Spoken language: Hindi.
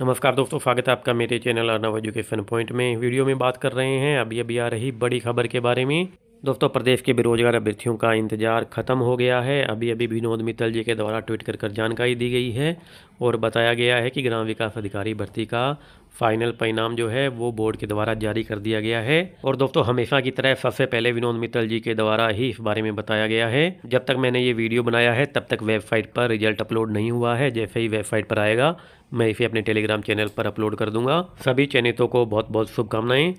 नमस्कार दोस्तों स्वागत है आपका मेरे चैनल अर्नव एजुकेशन पॉइंट में वीडियो में बात कर रहे हैं अभी अभी आ रही बड़ी खबर के बारे में दोस्तों प्रदेश के बेरोजगार अभ्यर्थियों का इंतजार खत्म हो गया है अभी अभी विनोद मित्तल जी के द्वारा ट्वीट कर कर जानकारी दी गई है और बताया गया है कि ग्राम विकास अधिकारी भर्ती का फाइनल परिणाम जो है वो बोर्ड के द्वारा जारी कर दिया गया है और दोस्तों हमेशा की तरह सबसे पहले विनोद मित्तल जी के द्वारा ही इस बारे में बताया गया है जब तक मैंने ये वीडियो बनाया है तब तक वेबसाइट पर रिजल्ट अपलोड नहीं हुआ है जैसे ही वेबसाइट पर आएगा मैं इसे अपने टेलीग्राम चैनल पर अपलोड कर दूंगा सभी चयनितों को बहुत बहुत शुभकामनाएं